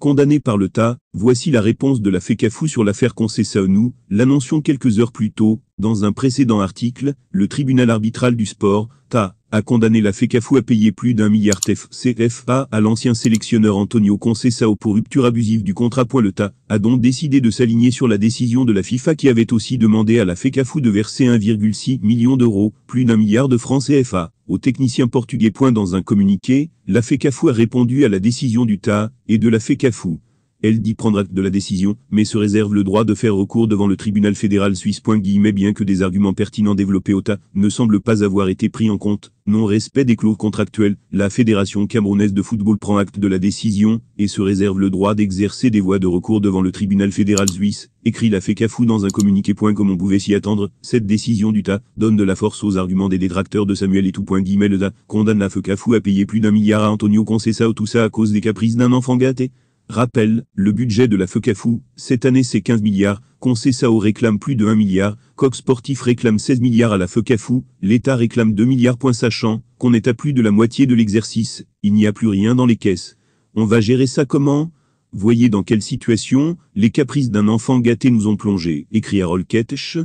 Condamné par le tas, voici la réponse de la FECAFU sur l'affaire Concessao-Nous, l'annoncions quelques heures plus tôt, dans un précédent article, le tribunal arbitral du sport, TA, a condamné la FECAFU à payer plus d'un milliard FCFA à l'ancien sélectionneur Antonio Concessao pour rupture abusive du contrat. Le TA a donc décidé de s'aligner sur la décision de la FIFA qui avait aussi demandé à la FECAFU de verser 1,6 million d'euros, plus d'un milliard de francs CFA. Au technicien portugais. Dans un communiqué, la FECAFU a répondu à la décision du TA et de la FECAFU, elle dit prendre acte de la décision, mais se réserve le droit de faire recours devant le tribunal fédéral suisse. Bien que des arguments pertinents développés au tas ne semblent pas avoir été pris en compte, non-respect des clauses contractuelles, la Fédération camerounaise de football prend acte de la décision et se réserve le droit d'exercer des voies de recours devant le tribunal fédéral suisse, écrit la FECAFU dans un communiqué. Comme on pouvait s'y attendre, cette décision du tas donne de la force aux arguments des détracteurs de Samuel et tout. Le condamne la FECAFU à payer plus d'un milliard à Antonio Concessa tout ça à cause des caprices d'un enfant gâté. Rappel, le budget de la FECAFU, cette année c'est 15 milliards, Sao réclame plus de 1 milliard, Coq Sportif réclame 16 milliards à la FECAFU, l'État réclame 2 milliards. Point sachant qu'on est à plus de la moitié de l'exercice, il n'y a plus rien dans les caisses. On va gérer ça comment Voyez dans quelle situation les caprices d'un enfant gâté nous ont plongés, écrit Harold Ketch.